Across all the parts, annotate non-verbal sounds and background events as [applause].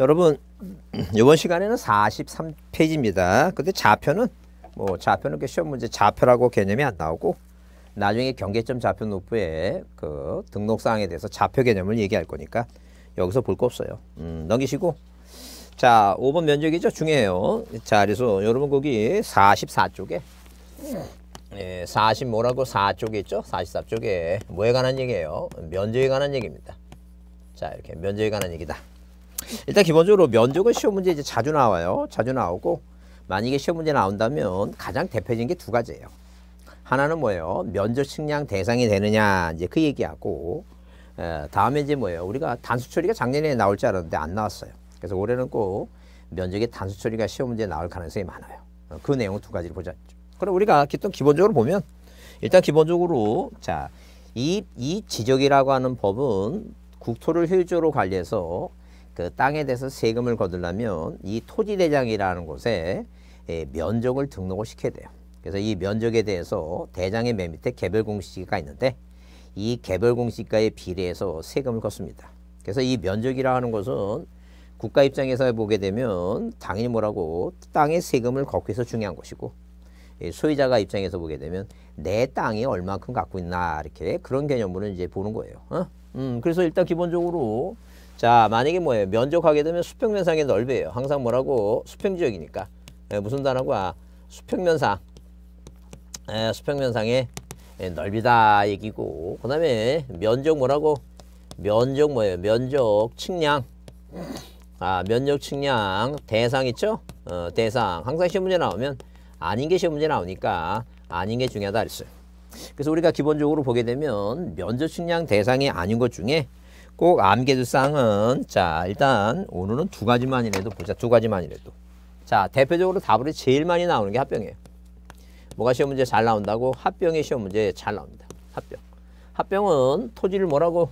여러분 이번 시간에는 43페이지입니다. 근데 좌표는 뭐 좌표는 그 시험 문제 좌표라고 개념이 안 나오고 나중에 경계점 좌표 노프의 그 등록 사항에 대해서 좌표 개념을 얘기할 거니까 여기서 볼 거 없어요. 음, 넘기시고 자 5번 면적이죠 중요해요. 자 그래서 여러분 거기 44쪽에 예, 40라고 4쪽에 있죠? 44쪽에 뭐에 관한 얘기예요? 면적에 관한 얘기입니다. 자 이렇게 면적에 관한 얘기다. 일단 기본적으로 면적은 시험 문제 이제 자주 나와요. 자주 나오고 만약에 시험 문제 나온다면 가장 대표적인 게 두 가지예요. 하나는 뭐예요? 면적 측량 대상이 되느냐 이제 그 얘기하고 에, 다음에 이제 뭐예요? 우리가 단수 처리가 작년에 나올 줄 알았는데 안 나왔어요. 그래서 올해는 꼭면적의 단수 처리가 시험 문제에 나올 가능성이 많아요. 어, 그 내용 두 가지를 보자. 그럼 우리가 기 기본적으로 보면 일단 기본적으로 자이 이 지적이라고 하는 법은 국토를 효율적으로 관리해서 그 땅에 대해서 세금을 거두려면 이 토지대장이라는 곳에 예, 면적을 등록을 시켜야 돼요. 그래서 이 면적에 대해서 대장의 맨 밑에 개별 공시지가 있는데 이 개별 공시가에 비례해서 세금을 걷습니다. 그래서 이 면적이라 하는 것은 국가 입장에서 보게 되면 당연히 뭐라고 땅의 세금을 걷기 위해서 중요한 것이고 예, 소유자가 입장에서 보게 되면 내 땅이 얼만큼 갖고 있나 이렇게 그런 개념으로 이제 보는 거예요. 어? 음, 그래서 일단 기본적으로 자 만약에 뭐예요 면적하게 되면 수평면상의 넓이에요 항상 뭐라고 수평지역이니까 에, 예, 무슨 단어가 아, 수평면상 에, 예, 수평면상의 에, 예, 넓이다 얘기고 그 다음에 면적 뭐라고 면적 뭐예요 면적 측량 아 면적 측량 대상 있죠 어, 대상 항상 시험 문제 나오면 아닌 게 시험 문제 나오니까 아닌 게 중요하다 그랬어요 그래서 우리가 기본적으로 보게 되면 면적 측량 대상이 아닌 것 중에 꼭암기해두쌍은자 일단 오늘은 두 가지만이라도 보자. 두 가지만이라도. 자 대표적으로 답을 제일 많이 나오는 게 합병이에요. 뭐가 시험 문제 잘 나온다고? 합병의 시험 문제 잘 나옵니다. 합병. 합병은 토지를 뭐라고?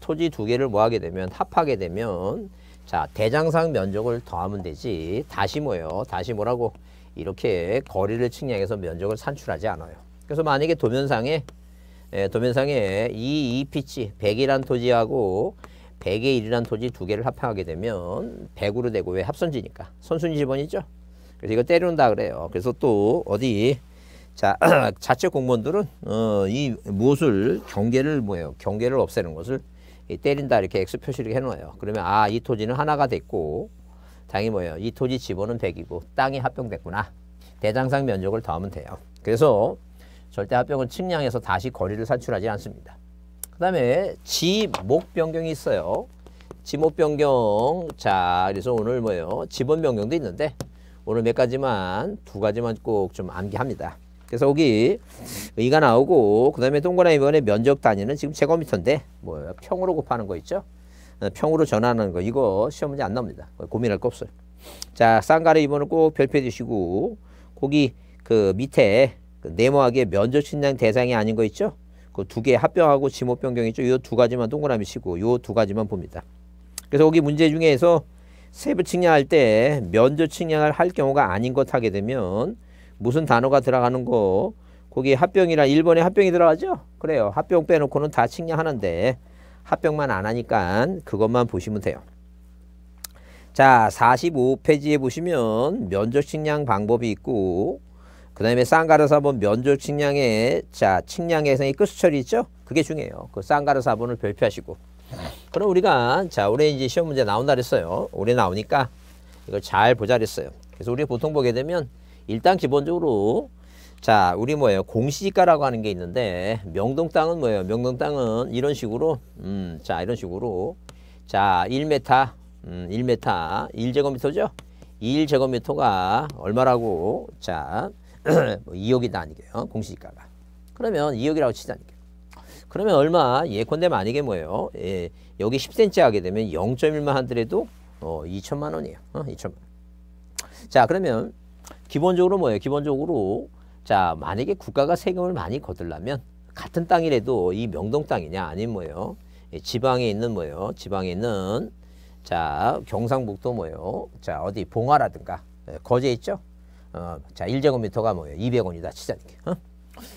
토지 두 개를 뭐 하게 되면 합하게 되면 자 대장상 면적을 더하면 되지 다시 뭐예요? 다시 뭐라고? 이렇게 거리를 측량해서 면적을 산출하지 않아요. 그래서 만약에 도면상에 예, 도면상에 이 2피치 100이란 토지하고 100의 1이란 토지 두 개를 합하게 되면 100으로 되고 왜 합선지니까 선순위 지번이죠. 그래서 이거 때려온다 그래요. 그래서 또 어디 자 [clears throat] 자체 공무원들은 어, 이 무엇을 경계를 뭐예요? 경계를 없애는 것을 때린다 이렇게 X 표시를 해놓아요. 그러면 아 이 토지는 하나가 됐고 당연 뭐예요? 이 토지 지번은 100이고 땅이 합병됐구나. 대장상 면적을 더하면 돼요. 그래서 절대 합병은 측량해서 다시 거리를 산출하지 않습니다. 그 다음에 지목 변경이 있어요. 지목 변경. 자, 그래서 오늘 뭐예요? 지번 변경도 있는데 오늘 몇 가지만, 두 가지만 꼭 좀 암기합니다. 그래서 여기 의가 나오고 그 다음에 동그라미 번에 면적 단위는 지금 제곱미터인데 뭐예요? 평으로 곱하는 거 있죠? 어, 평으로 전하는 환거 이거 시험 문제 안 나옵니다. 고민할 거 없어요. 자, 쌍가리 2번을 꼭 별표해 주시고 거기 그 밑에 그 네모하게 면적 측량 대상이 아닌 거 있죠? 그 두 개 합병하고 지목 변경 있죠? 이 두 가지만 동그라미 치고 이 두 가지만 봅니다. 그래서 여기 문제 중에서 세부 측량할 때 면적 측량을 할 경우가 아닌 것 하게 되면 무슨 단어가 들어가는 거 거기 합병이랑 일본에 합병이 들어가죠? 그래요. 합병 빼놓고는 다 측량하는데 합병만 안 하니까 그것만 보시면 돼요. 자 45페이지에 보시면 면적 측량 방법이 있고 그 다음에 쌍가르사본 면적 측량에 자측량에서의 끝수처리 있죠? 그게 중요해요. 그 쌍가르사본을 별표하시고 그럼 우리가 자 올해 이제 시험 문제 나온다 그랬어요. 올해 나오니까 이걸 잘 보자 그랬어요. 그래서 우리가 보통 보게 되면 일단 기본적으로 자 우리 뭐예요 공시지가라고 하는 게 있는데 명동 땅은 뭐예요 명동 땅은 이런 식으로 음 자 이런 식으로 자 1m 음 1m 1제곱미터죠 1제곱미터가 얼마라고 자 [clears throat] 뭐 2억이다 아니게요. 공시지가가. 그러면 2억이라고 치자니까. 그러면 얼마 예컨대 만이게 뭐예요. 예, 여기 10cm 하게 되면 0.1만 하더라도 어, 2천만 원이에요. 어, 2천만 자 그러면 기본적으로 뭐예요. 기본적으로 자 만약에 국가가 세금을 많이 거들라면 같은 땅이라도 이 명동 땅이냐 아니면 뭐예요. 예, 지방에 있는 뭐예요. 지방에 있는 자 경상북도 뭐예요. 자 어디 봉화라든가 예, 거제 있죠. 어, 자 1제곱미터가 뭐예요? 200원이다 치자니까. 어?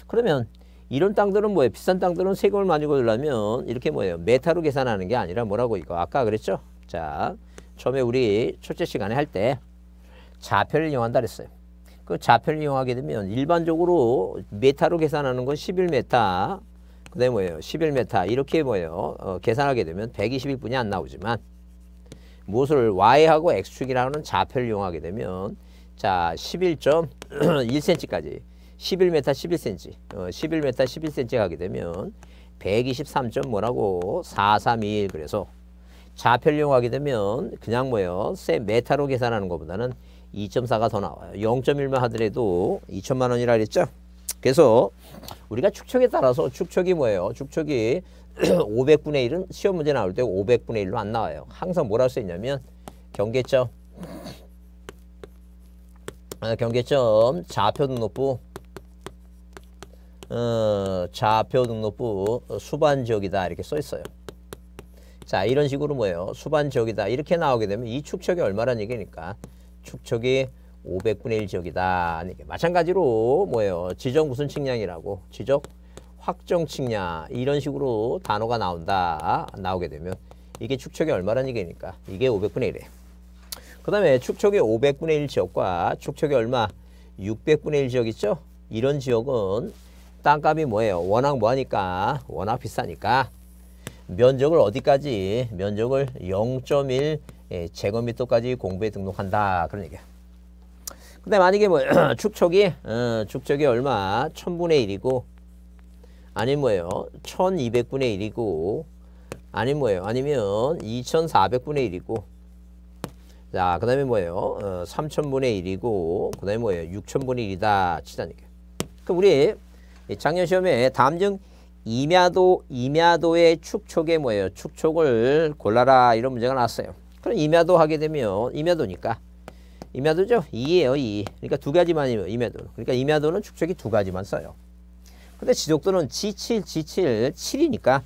그러면 이런 땅들은 뭐예요? 비싼 땅들은 세금을 많이 걸려면 이렇게 뭐예요? 메타로 계산하는 게 아니라 뭐라고 이거 아까 그랬죠? 자 처음에 우리 첫째 시간에 할 때 좌표를 이용한다 그랬어요. 그 좌표를 이용하게 되면 일반적으로 메타로 계산하는 건 11메타 그다 뭐예요? 11메타 이렇게 뭐예요? 어, 계산하게 되면 121분이 안 나오지만 무엇을 y하고 x축이라는 좌표를 이용하게 되면 자 11.1cm까지 11m 11cm 어, 11m 11cm 가게 되면 123점 뭐라고 4321 그래서 좌편용 하게 되면 그냥 뭐예요 세 메타로 계산하는 것보다는 2.4가 더 나와요 0.1만 하더라도 2천만 원이라 그랬죠 그래서 우리가 축척에 따라서 축척이 뭐예요 축척이 500분의 [clears throat] 1은 시험 문제 나올 때 500분의 1로 안 나와요 항상 뭐라할수 있냐면 경계점 아, 경계점 좌표 등록부 어, 좌표 등록부 어, 수반 지역이다 이렇게 써 있어요. 자 이런 식으로 뭐예요? 수반 지역이다 이렇게 나오게 되면 이 축척이 얼마란 얘기니까 축척이 500분의 1 지역이다. 마찬가지로 뭐예요? 지적 무슨 측량이라고 지적 확정 측량 이런 식으로 단어가 나온다 나오게 되면 이게 축척이 얼마란 얘기니까 이게 500분의 1이에요. 그 다음에 축척의 500분의 1 지역과 축척의 얼마 600분의 1 지역 있죠? 이런 지역은 땅값이 뭐예요? 워낙 뭐하니까 워낙 비싸니까 면적을 어디까지 면적을 0.1 예, 제곱미터까지 공부에 등록한다 그런 얘기야. 근데 만약에 뭐 [clears throat] 축척이 어, 축척이 얼마 1000분의 1이고 아니면 뭐예요? 1200분의 1이고 아니면 뭐예요? 아니면 2400분의 1이고 자, 그 다음에 뭐예요? 어, 3천분의 1이고, 그 다음에 뭐예요? 6천분의 1이다. 치자니까 그럼 우리 작년 시험에 다음 중 임야도, 임야도의 축촉에 뭐예요? 축촉을 골라라. 이런 문제가 나왔어요. 그럼 임야도 하게 되면, 임야도니까. 임야도죠? 2예요, 2. 그러니까 두 가지만이면 임야도. 그러니까 임야도는 축촉이 두 가지만 써요. 근데 지속도는 지칠, 지칠, 7이니까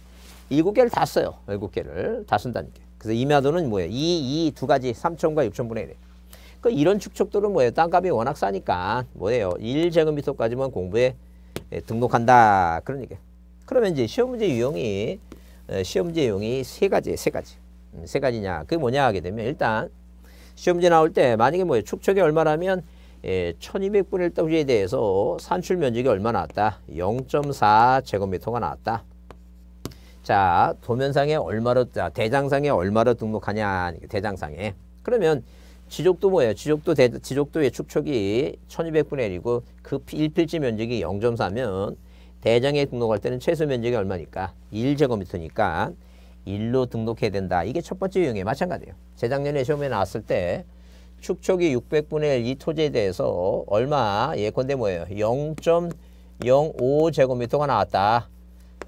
7개를 다 써요. 7개를 다 쓴다는 게. 그래서 임야도는 뭐예요? 2, 2두 가지 3천과 6천분의 1. 그 그러니까 이런 축적들은 뭐예요? 땅값이 워낙 싸니까 뭐예요? 1제곱미터까지만 공부에 예, 등록한다. 그런 얘기예요. 그러면 이제 시험 문제 유형이 예, 시험 문제 유형이 세가지세 가지. 음, 세 가지냐. 그게 뭐냐 하게 되면 일단 시험 문제 나올 때 만약에 뭐예요? 축적이 얼마라면 예, 1200분의 1떡지에 대해서 산출 면적이 얼마 나왔다? 0.4제곱미터가 나왔다. 자, 도면상에 얼마로, 자, 아, 대장상에 얼마로 등록하냐, 대장상에. 그러면 지적도 뭐예요? 지적도, 대, 지적도의 축척이 1200분의 1이고 그 1필지 면적이 0.4면 대장에 등록할 때는 최소 면적이 얼마니까? 1제곱미터니까 1로 등록해야 된다. 이게 첫 번째 유형에 마찬가지예요. 재작년에 시험에 나왔을 때 축척이 600분의 1 이 토지에 대해서 얼마 예컨대 뭐예요? 0.05제곱미터가 나왔다.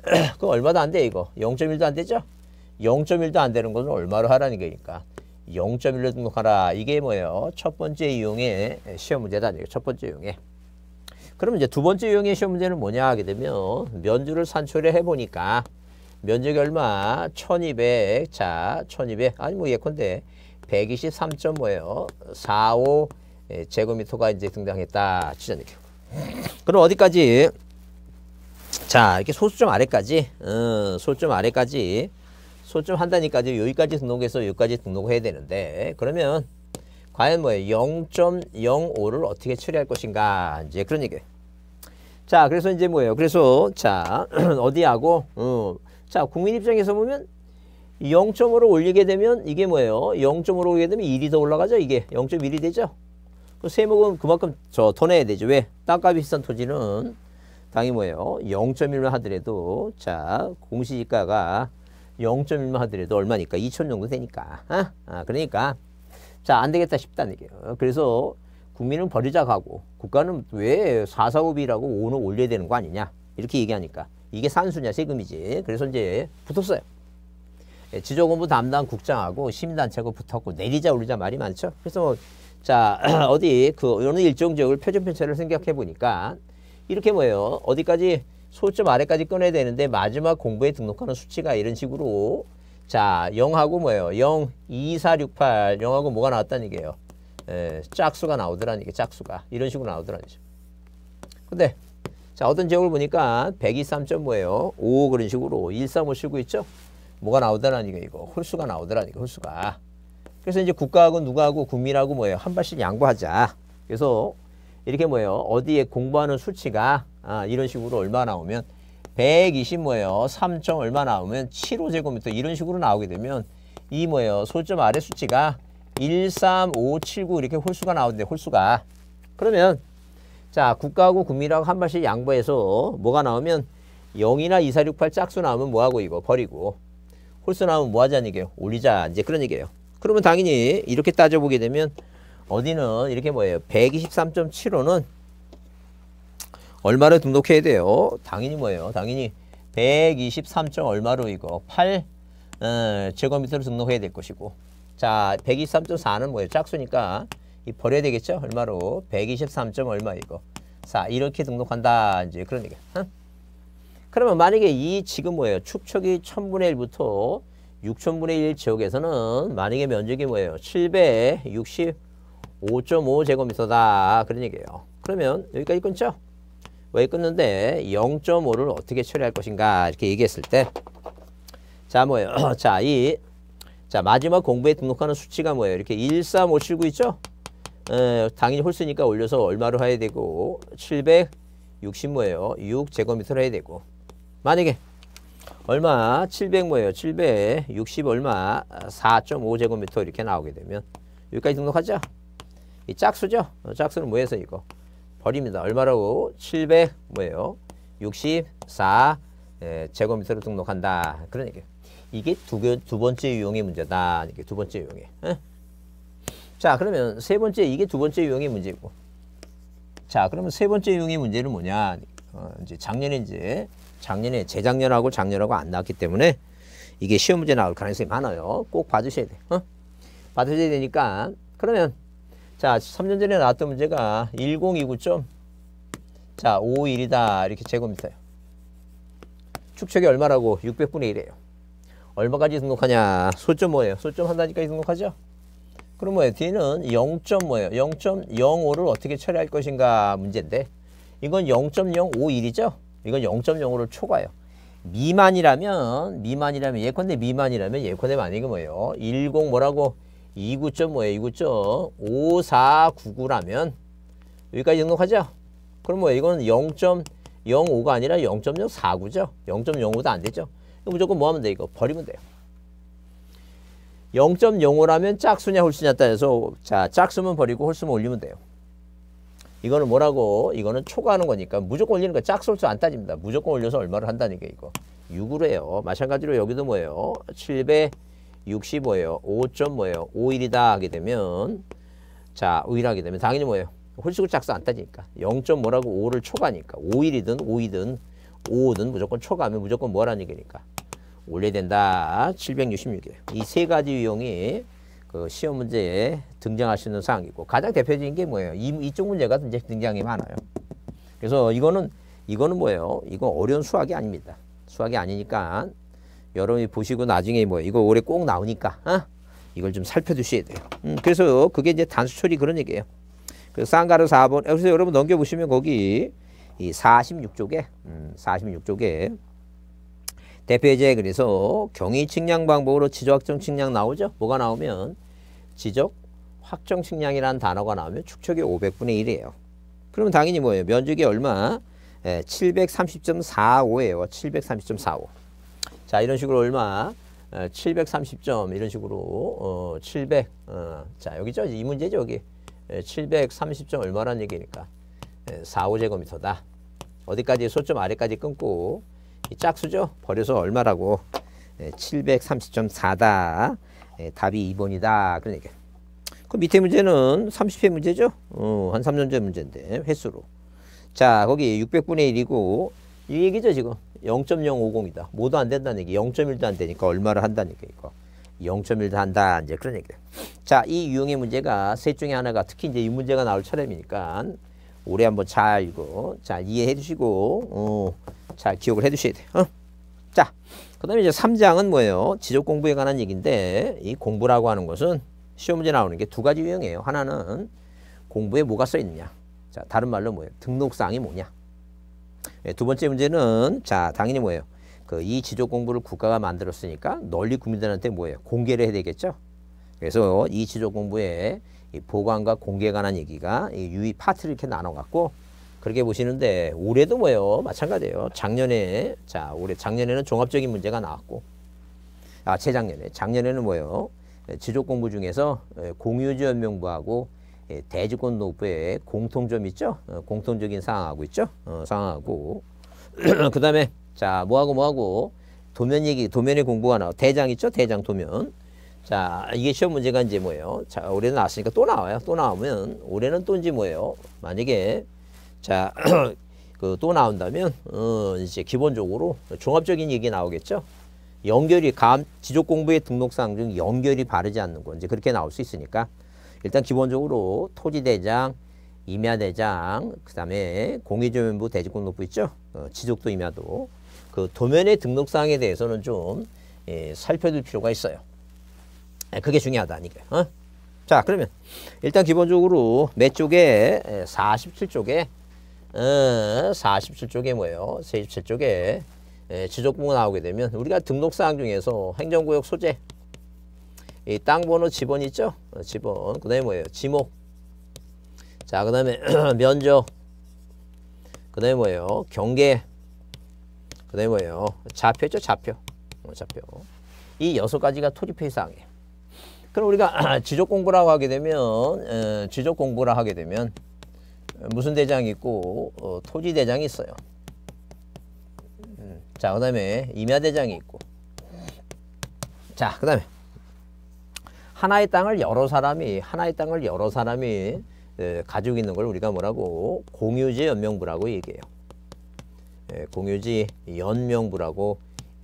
[clears throat] 그럼 얼마도 안 돼 이거. 0.1도 안 되죠? 0.1도 안 되는 것은 얼마로 하라는 거니까 0.1로 등록하라. 이게 뭐예요? 첫 번째 이용의 시험 문제다. 첫 번째 이용의. 그러면 이제 두 번째 유형의 시험 문제는 뭐냐 하게 되면 면주를 산출해 해보니까 면적이 얼마? 1200. 자, 1200. 아니 뭐 예컨대 123점 뭐예요? 45 제곱미터가 이제 등장했다. 치자니까. 그럼 어디까지 자 이렇게 소수점 아래까지 음, 어, 소수점 아래까지 소수점 한 단위까지 여기까지 등록해서 여기까지 등록해야 되는데 그러면 과연 뭐예요? 0.05를 어떻게 처리할 것인가 이제 그런 얘기예요. 자 그래서 이제 뭐예요? 그래서 자 [clears throat] 어디하고 음, 자 국민 입장에서 보면 0 5를 올리게 되면 이게 뭐예요? 0 5를 올리게 되면 1이 더 올라가죠? 이게 0.1이 되죠? 그 세목은 그만큼 저더 내야 되죠. 왜? 땅값이 비싼 토지는 빵이 뭐예요? 0.1만 하더라도 자 공시 지가가 0.1만 하더라도 얼마니까 2천 정도 되니까 아, 아 그러니까 자 안 되겠다 싶다는 얘기예요. 그래서 국민은 버리자 가고 국가는 왜 445B라고 5는 올려야 되는 거 아니냐 이렇게 얘기하니까 이게 산수냐 세금이지. 그래서 이제 붙었어요. 예, 지조본부 담당 국장하고 시민단체하고 붙었고 내리자 올리자 말이 많죠. 그래서 뭐, 자 [clears throat] 어디 그 어느 일정 지역을 표준 편차를 생각해 보니까 이렇게 뭐예요? 어디까지 소점 아래까지 꺼내야 되는데 마지막 공부에 등록하는 수치가 이런 식으로 자 0하고 뭐예요? 0, 2, 4, 6, 8 0하고 뭐가 나왔다는 얘기예요? 에, 예, 짝수가 나오더라는 얘기 짝수가 이런 식으로 나오더라는 얘기 근데 자 어떤 지역을 보니까 123.5예요. 5 그런 식으로 1, 3, 5 쉬고 있죠? 뭐가 나오더라는 얘기 이거 홀수가 나오더라는 얘기 홀수가 그래서 이제 국가하고 누가하고 국민하고 뭐예요? 한 발씩 양보하자. 그래서 이렇게 뭐예요? 어디에 공부하는 수치가 아, 이런 식으로 얼마 나오면 120 뭐예요? 3. 얼마 나오면 7호 제곱미터 이런 식으로 나오게 되면 이 뭐예요? 소점 아래 수치가 1, 3, 5, 7, 9 이렇게 홀수가 나오는데 홀수가 그러면 자 국가하고 국민하고 한 발씩 양보해서 뭐가 나오면 0이나 2, 4, 6, 8 짝수 나오면 뭐하고 이거 버리고 홀수 나오면 뭐하자는 얘기예요? 올리자 이제 그런 얘기예요. 그러면 당연히 이렇게 따져보게 되면 어디는 이렇게 뭐예요? 123.75는 얼마를 등록해야 돼요? 당연히 뭐예요? 당연히 123. 얼마로 이거 8 어, 제곱미터로 등록해야 될 것이고 자 123.4는 뭐예요? 짝수니까 이 버려야 되겠죠? 얼마로? 123. 얼마 이거 자, 이렇게 등록한다 이제 그런 얘기야. 응? 그러면 만약에 이 지금 뭐예요? 축척이 1000분의 1부터 6000분의 1 지역에서는 만약에 면적이 뭐예요? 760 5.5제곱미터다 그런 얘기예요. 그러면 여기까지 끊죠? 왜 끊는데 0.5를 어떻게 처리할 것인가 이렇게 얘기했을 때자 뭐예요? [clears throat] 자, 이 자, 마지막 공부에 등록하는 수치가 뭐예요? 이렇게 1, 3, 5, 7, 9 있죠? 에, 당연히 홀수니까 올려서 얼마로 해야 되고 760 뭐예요? 6제곱미터로 해야 되고 만약에 얼마? 700 뭐예요? 760 얼마? 4.5제곱미터 이렇게 나오게 되면 여기까지 등록하죠? 이 짝수죠. 어, 짝수는 뭐에서 이거 버립니다. 얼마라고? 700 뭐예요? 64 예, 제곱미터로 등록한다. 그런 얘기예요. 이게 두, 개, 두 번째 유형의 문제다. 이게 두 번째 유형의. 예? 자, 그러면 세 번째 이게 두 번째 유형의 문제고. 자, 그러면 세 번째 유형의 문제는 뭐냐? 어, 이제 작년에 이제 작년에 재작년하고 작년하고 안 나왔기 때문에 이게 시험 문제 나올 가능성이 많아요. 꼭 봐주셔야 돼. 어? 봐주셔야 되니까 그러면 자, 3년 전에 나왔던 문제가 1029점 자, 51이다. 이렇게 제곱했어요. 축척이 얼마라고? 600분의 1이에요. 얼마까지 등록하냐? 소점 뭐예요? 소점 한 단위까지 등록하죠? 그럼 뭐예요? 뒤에는 0. 뭐예요? 0.05를 어떻게 처리할 것인가 문제인데 이건 0.051이죠? 이건 0.05를 초과해요. 미만이라면 미만이라면 예컨대 미만이라면 예컨대 만약에 뭐예요? 10 뭐라고? 29.5에 29.5499라면 여기까지 등록하죠? 그럼 뭐 이거는 0.05가 아니라 0.049죠? 0.05도 안 되죠? 무조건 뭐 하면 돼? 이거 버리면 돼요. 0.05라면 짝수냐 홀수냐 따라서 자 짝수면 버리고 홀수면 올리면 돼요. 이거는 뭐라고? 이거는 초과하는 거니까 무조건 올리는 거 짝수 홀수 안 따집니다. 무조건 올려서 얼마를 한다는 게 이거. 6으로 해요. 마찬가지로 여기도 뭐예요? 7배 65예요. 5.5예요. 5일이다 하게 되면 자, 5일 하게 되면 당연히 뭐예요? 홀수급 짝수 안 따지니까 0.5라고 5를 초과니까 하 5일이든 5이든 5든 무조건 초과하면 무조건 뭐라는 얘기니까 올려야 된다. 766이에요. 이 세 가지 유형이 그 시험 문제에 등장할 수 있는 사항이고 가장 대표적인 게 뭐예요? 이, 이쪽 문제가 이제 등장이 많아요. 그래서 이거는 이거는 뭐예요? 이거 어려운 수학이 아닙니다. 수학이 아니니까 여러분이 보시고 나중에 뭐 이거 올해 꼭 나오니까 어? 이걸 좀 살펴두셔야 돼요. 음, 그래서 그게 이제 단수 처리 그런 얘기예요. 그 쌍가루 4번 여기서 어, 여러분 넘겨보시면 거기 이 46쪽에 음, 46쪽에 대표제 그래서 경위 측량 방법으로 지적 확정 측량 나오죠. 뭐가 나오면 지적 확정 측량이라는 단어가 나오면 축척이 500분의 1이에요. 그럼 당연히 뭐예요? 면적이 얼마? 730.45예요. 예, 730.45. 자, 이런 식으로 얼마? 730점 어, 이런 식으로 어, 700. 어, 자, 여기죠. 이 문제죠, 여기. 730점 예, 얼마라는 얘기니까 45제곱미터다. 예, 어디까지 소점 아래까지 끊고 이 짝수죠. 버려서 얼마라고 730.4다. 예, 답이 2번이다. 그런 얘기. 그 밑에 문제는 30회 문제죠. 어, 한 3년 전 문제인데 횟수로. 자, 거기 600분의 1이고 이 얘기죠, 지금. 0.050이다. 뭐도 안 된다는 얘기. 0.1도 안 되니까 얼마를 한다는 얘기고. 0.1도 한다. 이제 그런 얘기다. 자, 이 유형의 문제가 셋 중에 하나가 특히 이제 이 문제가 나올 차례이니까 오래 한번 잘 알고 자, 이해해 주시고 어, 잘 기억을 해 주셔야 돼. 어? 자, 그다음에 이제 3장은 뭐예요? 지적 공부에 관한 얘기인데 이 공부라고 하는 것은 시험 문제 나오는 게 두 가지 유형이에요. 하나는 공부에 뭐가 써 있느냐. 자, 다른 말로 뭐예요? 등록사항이 뭐냐. 예, 두 번째 문제는 자 당연히 뭐예요? 그 이 지적 공부를 국가가 만들었으니까 널리 국민들한테 뭐예요? 공개를 해야 되겠죠. 그래서 이 지적 공부의 이 보관과 공개에 관한 얘기가 이 유의 파트를 이렇게 나눠 갖고 그렇게 보시는데 올해도 뭐예요? 마찬가지예요. 작년에 자 올해 작년에는 종합적인 문제가 나왔고 아 재작년에 작년에는 뭐예요? 예, 지적 공부 중에서 예, 공유지원명부하고 예, 대주권 노부의 공통점 있죠? 어, 공통적인 상황하고 있죠? 어, 상황하고 [clears throat] 그 다음에 자 뭐하고 뭐하고 도면 얘기 도면의 공부가 나와 대장 있죠? 대장 도면 자 이게 시험 문제가 이제 뭐예요? 자 올해는 나왔으니까 또 나와요. 또 나오면 올해는 또인제 뭐예요? 만약에 자 그 또 [clears throat] 나온다면 어, 이제 기본적으로 종합적인 얘기 나오겠죠? 연결이 감 지적 공부의 등록사항 중 연결이 바르지 않는 건 이제 그렇게 나올 수 있으니까 일단 기본적으로 토지대장, 임야대장, 그 다음에 공유조면부 대지공록부 있죠? 어, 지적도 임야도. 그 도면의 등록사항에 대해서는 좀 예, 살펴둘 필요가 있어요. 예, 그게 중요하다니까요. 어? 자 그러면 일단 기본적으로 몇 쪽에 47쪽에 예, 어, 47쪽에 뭐예요? 47쪽에 예, 지적부가 나오게 되면 우리가 등록사항 중에서 행정구역 소재 이땅 번호 지번 있죠? 어, 지번. 그 다음에 뭐예요? 지목. 자, 그 다음에 [clears throat] 면적. 그 다음에 뭐예요? 경계. 그 다음에 뭐예요? 좌표죠? 좌표. 어, 좌표. 이 여섯 가지가 토지표의 사항이에요. 그럼 우리가 [clears throat] 지적 공부라고 하게 되면, 지적 공부라 하게 되면, 무슨 대장이 있고, 어, 토지 대장이 있어요. 음, 자, 그 다음에 임야 대장이 있고. 자, 그 다음에 하나의 땅을 여러 사람이 하나의 땅을 여러 사람이 가지고 있는 걸 우리가 뭐라고 공유지 연명부라고 얘기해요. 공유지 연명부라고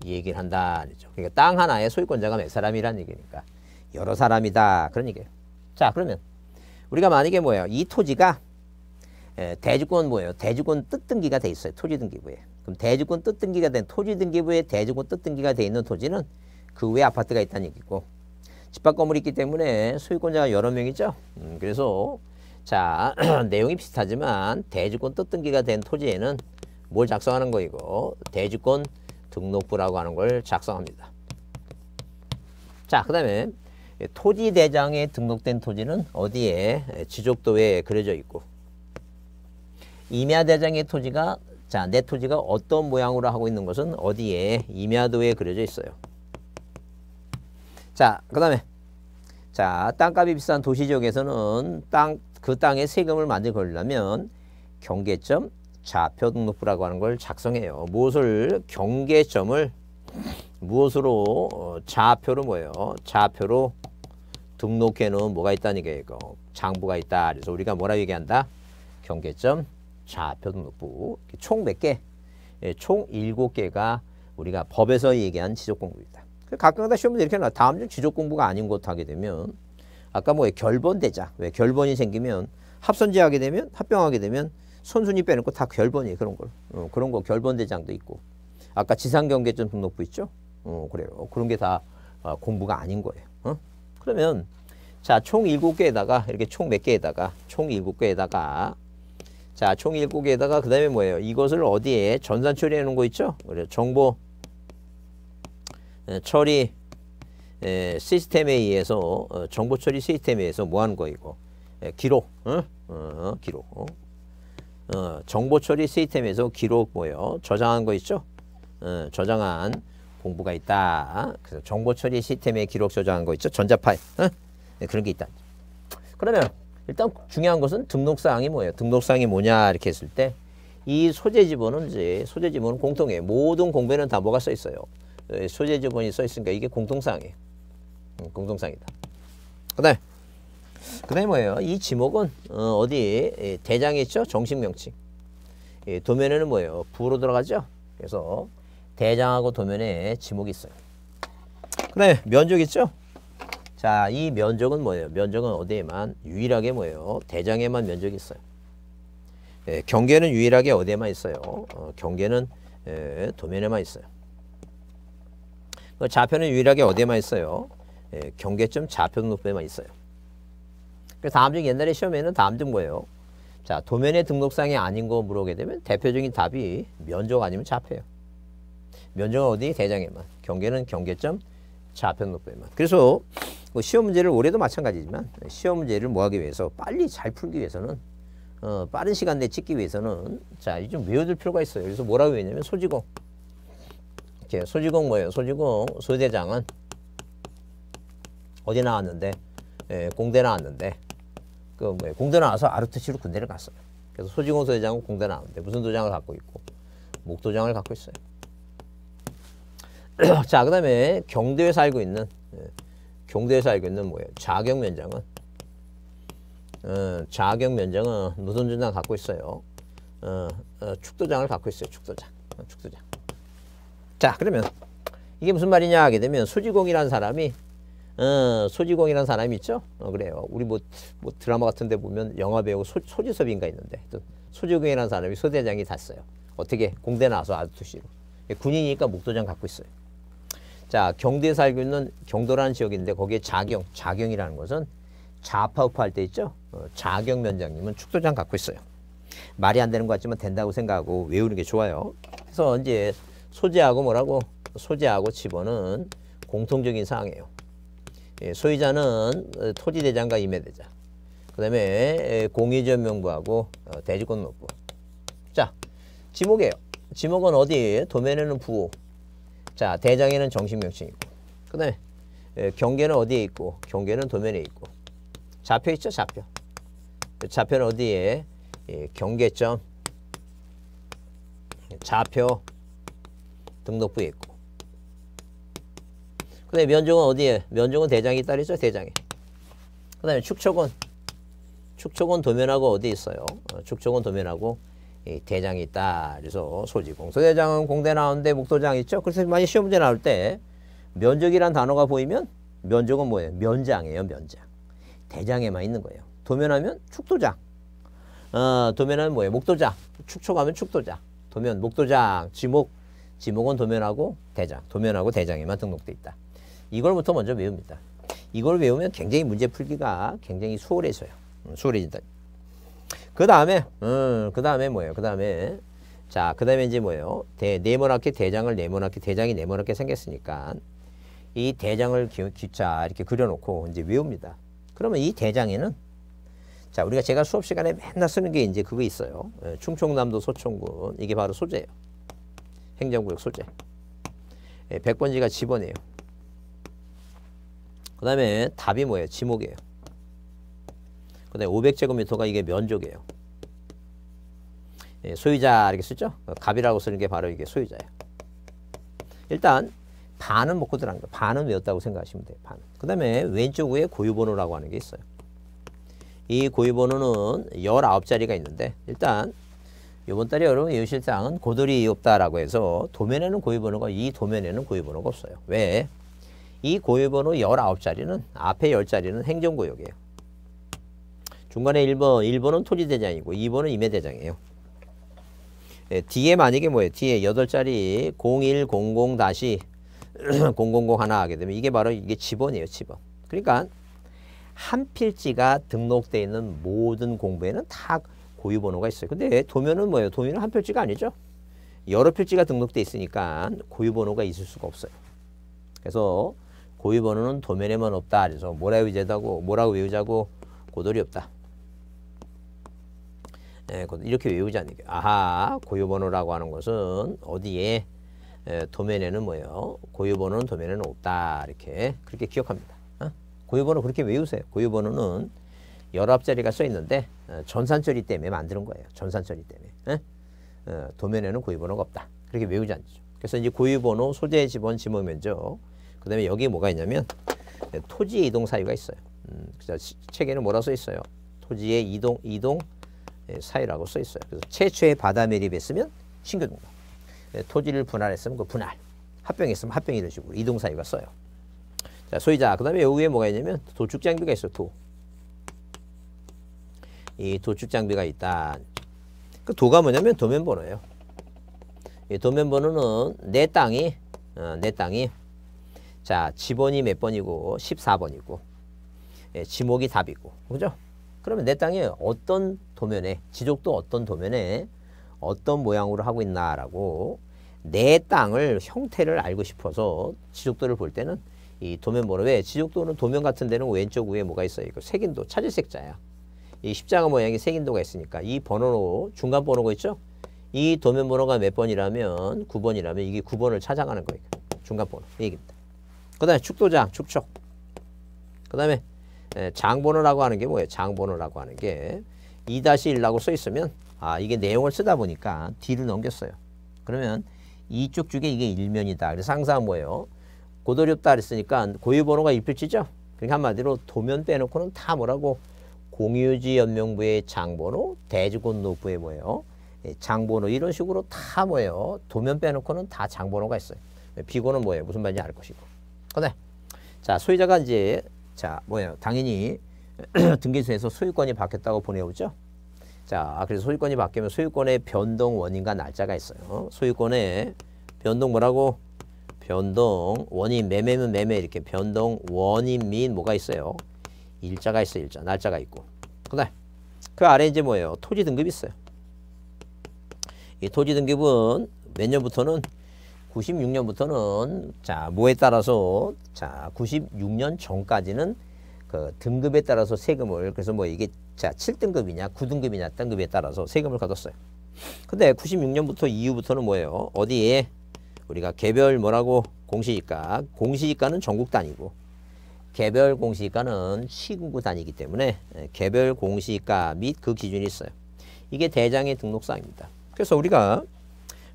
얘기를 한다. 그러니까 땅 하나의 소유권자가 몇 사람이란 얘기니까 여러 사람이다. 그런 얘기예요. 자 그러면 우리가 만약에 뭐예요. 이 토지가 대주권 뭐예요. 대주권 뜻등기가 돼 있어요. 토지등기부에. 그럼 대주권 뜻등기가 된 토지등기부에 대주권 뜻등기가 돼 있는 토지는 그 외에 아파트가 있다는 얘기고 집합 건물이 있기 때문에 소유권자가 여러 명이죠. 음, 그래서 자 [clears throat] 내용이 비슷하지만 대주권 뜻등기가 된 토지에는 뭘 작성하는 거이고 대주권 등록부라고 하는 걸 작성합니다. 자, 그 다음에 토지 대장에 등록된 토지는 어디에 지적도에 그려져 있고 임야 대장의 토지가 자, 내 토지가 어떤 모양으로 하고 있는 것은 어디에 임야도에 그려져 있어요. 자, 그 다음에 자 땅값이 비싼 도시 지역에서는 땅 그 땅에 세금을 만들 걸려면 경계점 좌표 등록부라고 하는 걸 작성해요. 무엇을 경계점을 무엇으로 어, 좌표로 뭐예요? 좌표로 등록해 놓은 뭐가 있다는 얘기예 장부가 있다. 그래서 우리가 뭐라 얘기한다? 경계점 좌표 등록부 총 몇 개? 예, 총일 개가 우리가 법에서 얘기한 지적 공부입니다. 그 가끔가다 시험도 이렇게 나 다음 주 지적 공부가 아닌 것 하게 되면 아까 뭐 결번 대자 왜 결번이 생기면 합선제 하게 되면 합병하게 되면 손순이 빼놓고 다 결번이 에요 그런 걸 어, 그런 거 결번 대장도 있고 아까 지상경계점 등록부 있죠 어, 그래요 어, 그런 게 다 어, 아, 공부가 아닌 거예요 어? 그러면 자 총 일곱 개에다가 이렇게 총 몇 개에다가 총 일곱 개에다가 자 총 일곱 개에다가 그 다음에 뭐예요 이것을 어디에 전산 처리해 놓은 거 있죠 그래 정보 예, 처리 예, 시스템에 의해서 어, 정보 처리 시스템에 의해서 뭐 하는 거이고 예, 기록 어? 어, 기록 어? 어, 정보 처리 시스템에서 기록 뭐요 저장한 거 있죠 어, 저장한 공부가 있다 그래서 정보 처리 시스템에 기록 저장한 거 있죠 전자 파일 네, 그런 게 있다 그러면 일단 중요한 것은 등록사항이 뭐예요 등록사항이 뭐냐 이렇게 했을 때 이 소재 지번은 이제 소재 지번은 공통해 모든 공부에는다 뭐가 써 있어요 예, 소재 지분이 써 있으니까 이게 공통사항이에요. 음, 공통사항이다. 그다음에 그다음에 뭐예요? 이 지목은 어, 디대장 예, 있죠? 정식 명칭. 예, 도면에는 뭐예요? 부로 들어가죠? 그래서 대장하고 도면에 지목이 있어요. 그다음에 면적 있죠? 자, 이 면적은 뭐예요? 면적은 어디에만 유일하게 뭐예요? 대장에만 면적이 있어요. 예, 경계는 유일하게 어디에만 있어요? 어, 경계는 예, 도면에만 있어요. 그 좌표는 유일하게 어디에만 있어요? 예, 경계점 좌표 등록부에만 있어요. 그 다음 중 옛날에 시험에는 다음 중 뭐예요? 자, 도면의 등록상이 아닌 거 물어보게 되면 대표적인 답이 면적 아니면 좌표예요. 면적은 어디? 대장에만. 경계는 경계점 좌표 등록부에만. 그래서 뭐 시험 문제를 올해도 마찬가지지만 시험 문제를 뭐 하기 위해서 빨리 잘 풀기 위해서는 어, 빠른 시간 내에 찍기 위해서는 자, 이 좀 외워둘 필요가 있어요. 그래서 뭐라고 했냐면 소지공. 이렇게 소지공 뭐예요? 소지공 소대장은 어디 나왔는데 예, 공대 나왔는데 그 뭐예요? 공대 나와서 아르트시로 군대를 갔어요. 그래서 소지공 소대장은 공대 나왔는데 무슨 도장을 갖고 있고 목도장을 갖고 있어요. [clears throat] 자, 그다음에 경대에 살고 있는 예, 경대에 살고 있는 뭐예요? 자경 면장은 어, 자경 면장은 무슨 도장 갖고 있어요? 어, 어, 축도장을 갖고 있어요. 축도장, 어, 축도장. 자 그러면 이게 무슨 말이냐 하게 되면 소지공이라는 사람이 어, 소지공이라는 사람이 있죠. 어, 그래요. 우리 뭐, 뭐 드라마 같은데 보면 영화 배우 소, 지섭인가 있는데 소지공이라는 사람이 소대장이 탔어요. 어떻게 공대 나와서 아저씨로 군인이니까 목도장 갖고 있어요. 자 경대에 살고 있는 경도라는 지역인데 거기에 자경, 자경이라는 것은 자파 우파 할때 있죠. 어, 자경 면장님은 축도장 갖고 있어요. 말이 안 되는 것 같지만 된다고 생각하고 외우는 게 좋아요. 그래서 이제 소재하고 뭐라고? 소재하고 집어는 공통적인 사항이에요. 예, 소유자는 어, 토지대장과 임해대장. 그 다음에 공의전명부하고 어, 대지권 노부. 자, 지목이에요. 지목은 어디? 도면에는 부호. 자, 대장에는 정식명칭 있고. 그 다음에 경계는 어디에 있고 경계는 도면에 있고 좌표 있죠 좌표 좌표는 어디에 예, 경계점 예, 좌표 등록부에 있고. 그 다음에 면종은 어디에? 면종은 대장이 따로 죠 대장이. 그 다음에 축척은, 축척은 도면하고 어디 있어요? 어, 축척은 도면하고 대장이 있다. 그래서 소지 공소대장은 공대 나오는데 목소장 있죠? 그래서 많이 시험 문제 나올 때 면적이란 단어가 보이면 면적은 뭐예요? 면장이에요, 면장. 대장에만 있는 거예요. 도면하면 축도장. 어, 도면하면 뭐예요? 목도장. 축초가면 축도장. 도면, 목도장, 지목, 지목은 도면하고 대장, 도면하고 대장에만 등록돼 있다. 이걸부터 먼저 외웁니다. 이걸 외우면 굉장히 문제 풀기가 굉장히 수월해져요. 음, 수월해진다. 그 다음에, 음, 그 다음에 뭐예요? 그 다음에, 자, 그 다음에 이제 뭐예요? 대, 네모나게 대장을 네모나게, 대장이 네모나게 생겼으니까 이 대장을 기, 기차 이렇게 그려놓고 이제 외웁니다. 그러면 이 대장에는 자, 우리가 제가 수업 시간에 맨날 쓰는 게 이제 그거 있어요. 예, 충청남도 소총군. 이게 바로 소재예요. 행정구역 소재. 예, 100번지가 집원이요그 다음에 답이 뭐예요? 지목이에요. 그 다음에 500제곱미터가 이게 면적이에요. 예, 소유자 이렇게 쓰죠? 어, 갑이라고 쓰는 게 바로 이게 소유자예요. 일단 반은 먹고 들어간 거 반은 외웠다고 생각하시면 돼요. 반. 그 다음에 왼쪽 위에 고유번호라고 하는 게 있어요. 이 고유번호는 19자리가 있는데 일단 이번 달에 여러분 이 예실장은 고들이 없다라고 해서 도면에는 고유번호가 이 도면에는 고유번호가 없어요. 왜? 이 고유번호 19자리는 앞에 10자리는 행정구역이에요. 중간에 1번, 1번은 토지대장이고 2번은 임해대장이에요. 예, 뒤에 만약에 뭐예요? 뒤에 8자리 0 1 0 0 0 0 0 하나 하게 되면 이게 바로 이게 지번이에요. 지번. 그러니까 한 필지가 등록되어 있는 모든 공부에는 다 고유 번호가 있어요. 근데 도면은 뭐예요? 도면은 한 필지가 아니죠. 여러 필지가 등록돼 있으니까 고유 번호가 있을 수가 없어요. 그래서 고유 번호는 도면에만 없다. 그래서 뭐라 고 외우자고 뭐라고 외우자고 고돌이 없다. 네, 이렇게 외우자는 게 아하 고유 번호라고 하는 것은 어디에 에, 예, 도면에는 뭐예요? 고유 번호는 도면에는 없다. 이렇게 그렇게 기억합니다. 어? 고유 번호 그렇게 외우세요. 고유 번호는 열합자리가 써 있는데 어, 전산처리 때문에 만드는 거예요. 전산처리 때문에. 예? 어, 도면에는 고유번호가 없다. 그렇게 외우지 않죠. 그래서 이제 고유번호, 소재 지번, 지문 면적. 그 다음에 여기 뭐가 있냐면 예, 토지의 이동 사유가 있어요. 음, 그래서 책에는 뭐라 써 있어요? 토지의 이동, 이동 예, 사유라고 써 있어요. 그래서 최초의 바다 매립했으면 신규등록. 토지를 분할했으면 그 분할. 합병했으면 합병 이런 식으로 이동 사유가 써요. 자, 소유자. 그 다음에 여기에 뭐가 있냐면 도축 장비가 있어요. 도. 이 도축 장비가 있다. 그 도가 뭐냐면 도면 번호예요. 이 도면 번호는 내 땅이 어, 내 땅이 자 지번이 몇 번이고 14번이고 예, 지목이 답이고 그죠? 그러면 내 땅이 어떤 도면에 지적도 어떤 도면에 어떤 모양으로 하고 있나라고 내 땅을 형태를 알고 싶어서 지적도를 볼 때는 이 도면 번호 왜 지적도는 도면 같은 데는 왼쪽 위에 뭐가 있어요? 이거 색인도 차질색자야. 이 십자가 모양이색긴도가 있으니까 이 번호로 중간 번호가 있죠? 이 도면 번호가 몇 번이라면 9번이라면 이게 9번을 찾아가는 거예요. 중간 번호 얘기입니다. 그 다음에 축도장, 축척. 그 다음에 장번호라고 하는 게 뭐예요? 장번호라고 하는 게 2-1라고 써 있으면 아 이게 내용을 쓰다 보니까 뒤를 넘겼어요. 그러면 이쪽 쪽에 이게 일면이다. 그래서 항상 뭐예요? 고도렵다 그랬으니까 고유 번호가 일필치죠 그러니까 한마디로 도면 빼놓고는 다 뭐라고 공유지 연명부의 장번호대주군노부의 뭐예요? 장번호 이런 식으로 다 뭐예요? 도면 빼놓고는 다장번호가 있어요. 비고는 뭐예요? 무슨 말인지 알 것이고. 그래. 자 소유자가 이제 자 뭐예요? 당연히 [clears throat] 등기소에서 소유권이 바뀌었다고 보내오죠. 자 그래서 소유권이 바뀌면 소유권의 변동 원인과 날짜가 있어요. 소유권의 변동 뭐라고? 변동 원인 매매면 매매 이렇게 변동 원인 및 뭐가 있어요? 일자가 있어 일자 날짜가 있고 그다음 그 아래 이제 뭐예요 토지 등급이 있어요 이 토지 등급은 몇 년부터는 96년부터는 자 뭐에 따라서 자 96년 전까지는 그 등급에 따라서 세금을 그래서 뭐 이게 자 7등급이냐 9등급이냐 등급에 따라서 세금을 걷었어요. 근데 96년부터 이후부터는 뭐예요? 어디에 우리가 개별 뭐라고 공시지가 공시지가는 전국 단위고 개별 공시가는 시군구 단위이기 때문에 예, 개별 공시가 및 그 기준이 있어요. 이게 대장의 등록사항입니다. 그래서 우리가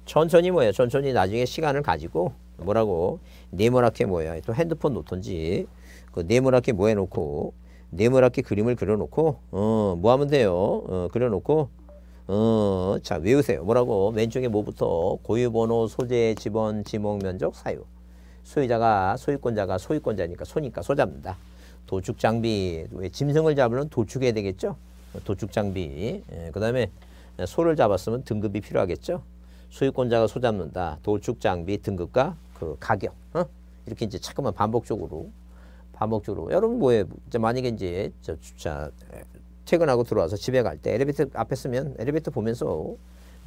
천천히 뭐예요? 천천히 나중에 시간을 가지고 뭐라고 네모나게 뭐야? 또 핸드폰 놓던지 그 네모나게 뭐 해놓고 네모나게 그림을 그려놓고 어뭐 하면 돼요? 어 그려놓고 어자 외우세요. 뭐라고? 왼쪽에 뭐부터 고유번호, 소재, 지번, 지목, 면적, 사유. 소유자가 소유권자가 소유권자니까 소니까 소잡는다. 도축 장비 왜 짐승을 잡으면 도축해야 되겠죠. 도축 장비. 예, 그다음에 소를 잡았으면 등급이 필요하겠죠. 소유권자가 소 잡는다. 도축 장비 등급과 그 가격. 어? 이렇게 이제 자꾸만 반복적으로 반복적으로 여러분 뭐에 이제 만약에 이제 저 주차 퇴근하고 들어와서 집에 갈 때 엘리베이터 앞에 쓰면 엘리베이터 보면서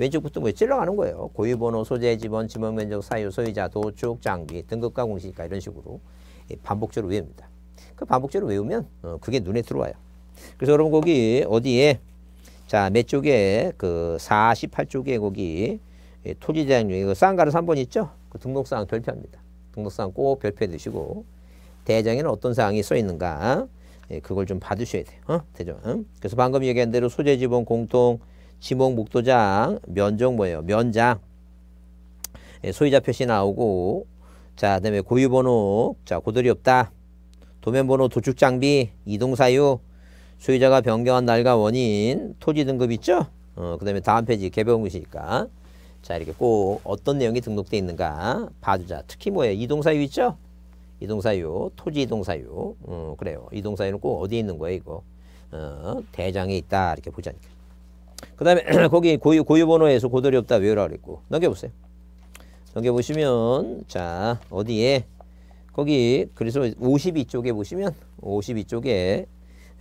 왼쪽부터 뭐 찔러가는 거예요. 고유번호, 소재, 지번, 지번 면적, 사유, 소유자, 도축, 장비, 등급과 공식과 이런 식으로 반복적으로 외웁니다. 그 반복적으로 외우면 어, 그게 눈에 들어와요. 그래서 여러분 거기 어디에 자, 몇 쪽에 그 48쪽에 거기 예, 토지재량용의 그 쌍가루 3번 있죠? 그 등록사항 별표합니다. 등록사항 꼭 별표해 두시고 대장에는 어떤 사항이 써 있는가 예, 그걸 좀 봐두셔야 돼요. 어? 대장 응? 그래서 방금 얘기한 대로 소재지번 공통 지목 목도장 면적 뭐예요? 면장. 예, 소유자 표시 나오고 자, 그다음에 고유 번호. 자, 고들이 없다. 도면 번호 도축 장비 이동 사유 소유자가 변경한 날과 원인 토지 등급 있죠? 어, 그다음에 다음 페이지 개별 공시니까 자, 이렇게 꼭 어떤 내용이 등록돼 있는가 봐주자. 특히 뭐예요? 이동 사유 있죠? 이동 사유, 토지 이동 사유. 어, 그래요. 이동 사유는 꼭 어디에 있는 거예요, 이거? 어, 대장에 있다 이렇게 보자니까. 그 다음에 [clears throat] 거기 고유, 고유 번호에서 고돌이 없다 외우라 그랬고 넘겨보세요. 넘겨보시면 자 어디에 거기 그래서 52쪽에 보시면 52쪽에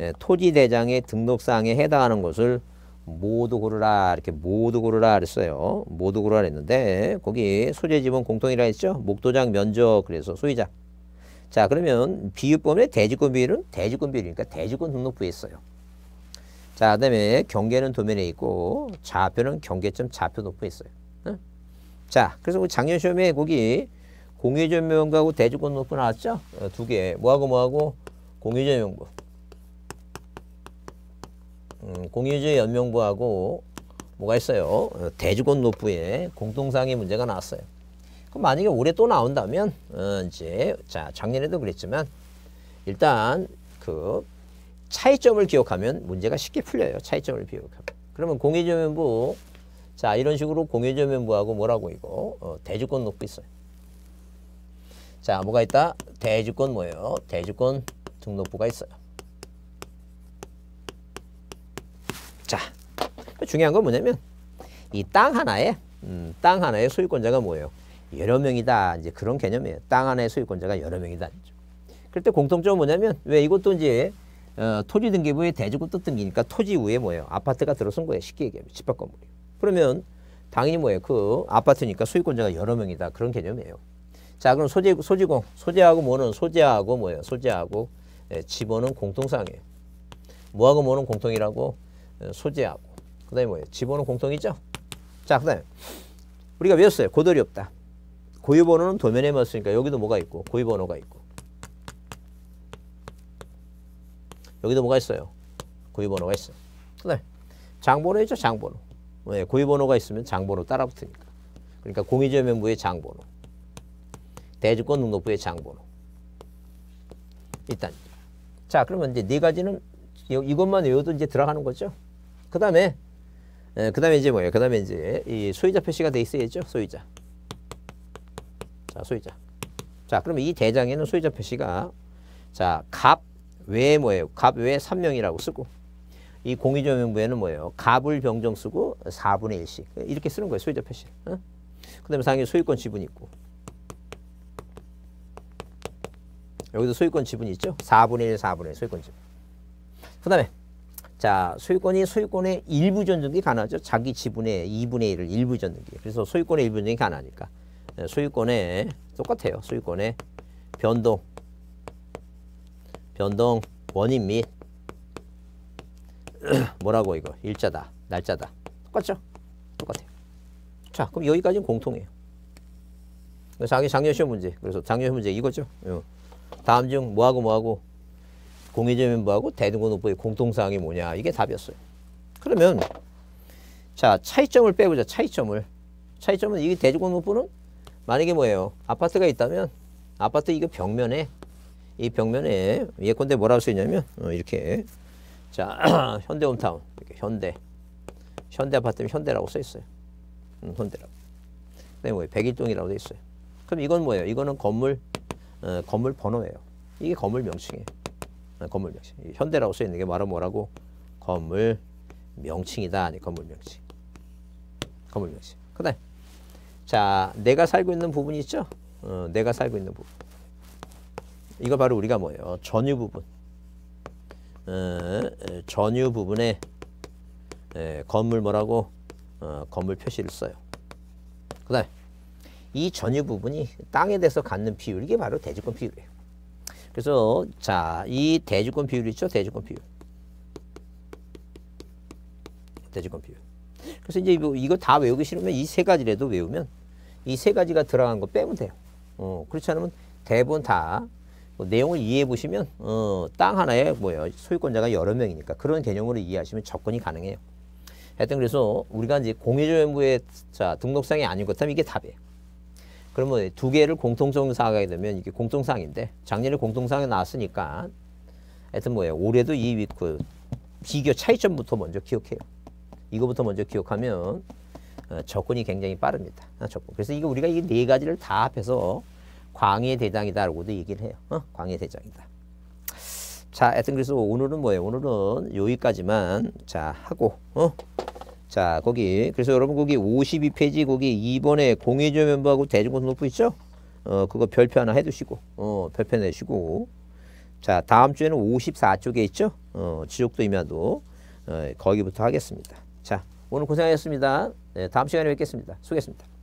예, 토지대장의 등록사항에 해당하는 것을 모두 고르라 이렇게 모두 고르라 그랬어요. 모두 고르라 그랬는데 거기 소재지분 공통이라 했죠. 목도장 면적 그래서 소유자. 자 그러면 비유법의 대지권 비율은 대지권 비율이니까 대지권 등록부에 있어요. 자, 그다음에 경계는 도면에 있고 좌표는 경계점 좌표 높고 있어요. 응? 자, 그래서 작년 시험에 거기 공유전명구하고 대주권 높고 나왔죠? 어, 두 개. 뭐하고 뭐하고 공유전명구. 음, 공유주 연명부하고 뭐가 있어요? 대주권 노부의 공동상의 문제가 나왔어요. 그럼 만약에 올해 또 나온다면 어, 이제 자 작년에도 그랬지만 일단 그 차이점을 기억하면 문제가 쉽게 풀려요. 차이점을 기억하면. 그러면 공유조면부 자 이런 식으로 공유조면부하고 뭐라고 이거 어, 대주권 놓고 있어요. 자 뭐가 있다? 대주권 뭐예요? 대주권 등록부가 있어요. 자 그 중요한 건 뭐냐면 이 땅 하나에 음, 땅하나에 소유권자가 뭐예요? 여러 명이다. 이제 그런 개념이에요. 땅 하나의 소유권자가 여러 명이다. 그럴 때 공통점은 뭐냐면 왜 이것도 이제 어, 토지 등기부에 대지고 뜻등기니까 토지 위에 뭐예요? 아파트가 들어선 거예요. 쉽게 얘기하면 집합 건물이. 그러면 당연히 뭐예요? 그 아파트니까 소유권자가 여러 명이다. 그런 개념이에요. 자, 그럼 소재 소지공 소재하고 뭐는 소재하고 뭐예요? 소재하고 예, 집어는 공통상이에요. 뭐하고 뭐는 공통이라고 예, 소재하고 그다음에 뭐예요? 집어는 공통이죠. 자, 그다음 우리가 외웠어요. 고돌이 없다. 고유번호는 도면에만 쓰니까 여기도 뭐가 있고 고유번호가 있고 여기도 뭐가 있어요? 구입번호가 있어요. 그 장번호 죠 장번호. 왜? 네, 구입번호가 있으면 장번호 따라붙으니까. 그러니까 공의제명부의 장번호. 대주권 등록부의 장번호. 일단. 자, 그러면 이제 네 가지는 이것만 외워도 이제 들어가는 거죠. 그 다음에, 그 다음에 이제 뭐예요? 그 다음에 이제 이 소유자 표시가 돼 있어야죠. 소유자. 자, 소유자. 자, 그러면 이 대장에는 소유자 표시가 자, 갑, 왜 뭐예요? 갑외 3명이라고 쓰고 이 공의조명부에는 뭐예요? 갑을 병정 쓰고 4분의 1씩 이렇게 쓰는 거예요. 소유자 표시. 어? 그 다음에 상위 소유권 지분이 있고 여기도 소유권 지분이 있죠. 4분의 1, 4분의 1 소유권 지분. 그 다음에 자 소유권이 소유권의 일부 전등기 가능하죠. 자기 지분의 2분의 1을 일부 전등기. 그래서 소유권의 일부 전등기 가능하니까 네, 소유권의 똑같아요. 소유권의 변동 변동 원인 및 [clears throat] 뭐라고 이거 일자다 날짜다 똑같죠? 똑같아요. 자 그럼 여기까지는 공통이에요. 자기 작년 시험 문제 그래서 작년 시험 문제 이거죠. 다음 중 뭐하고 뭐하고 공인제면 뭐하고 대등고노부의 뭐 공통사항이 뭐냐 이게 답이었어요. 그러면 자 차이점을 빼보자 차이점을 차이점은 이게 대중공업부는 만약에 뭐예요 아파트가 있다면 아파트 이거 벽면에 이 벽면에 예컨대 뭐라고 할 수 있냐면 어, 이렇게 자 [clears throat] 현대 홈타운 이렇게 현대 현대 아파트면 현대라고 써 있어요. 음, 현대라고. 그다음에 뭐예요? 백일동이라고 돼 있어요. 그럼 이건 뭐예요? 이거는 건물 어, 건물 번호예요. 이게 건물 명칭이에요. 아, 건물 명칭. 현대라고 써 있는 게 말은 뭐라고? 건물 명칭이다. 아니 건물 명칭. 건물 명칭. 그다음 자 내가 살고 있는 부분이 있죠? 어, 내가 살고 있는 부분. 이거 바로 우리가 뭐예요? 전유 부분. 어, 어, 전유 부분에 건물 뭐라고 어, 건물 표시를 써요. 그 다음에 이 전유 부분이 땅에 대해서 갖는 비율 이게 바로 대주권 비율이에요. 그래서 자이 대주권 비율 있죠? 대주권 비율. 대주권 비율. 그래서 이제 이거 다 외우기 싫으면 이 세 가지라도 외우면 이 세 가지가 들어간 거 빼면 돼요. 어, 그렇지 않으면 대부분 다뭐 내용을 이해해 보시면 어, 땅 하나에 뭐예요 소유권자가 여러 명이니까 그런 개념으로 이해하시면 접근이 가능해요. 하여튼 그래서 우리가 이제 공유조연부의 자 등록상이 아닌 것하면 이게 답이에요. 그러면 두 개를 공통성사하게 되면 이게 공통상인데 작년에 공통상이 나왔으니까 하여튼 뭐예요 올해도 이그 비교 차이점부터 먼저 기억해요. 이거부터 먼저 기억하면 어, 접근이 굉장히 빠릅니다. 아, 접근. 그래서 이거 우리가 이 네 가지를 다 합해서 광의 대장이다라고도 얘기를 해요. 어? 광의 대장이다. 자, 하여튼 그래서 오늘은 뭐예요? 오늘은 여기까지만 자 하고 어? 자 거기 그래서 여러분 거기 52페이지 거기 2번에 공예조 면부하고 대중권 높부 있죠? 어 그거 별표 하나 해두시고 어 별표 내시고 자 다음 주에는 54쪽에 있죠? 어 지옥도 임야도 어, 거기부터 하겠습니다. 자 오늘 고생하셨습니다. 네, 다음 시간에 뵙겠습니다. 수고했습니다.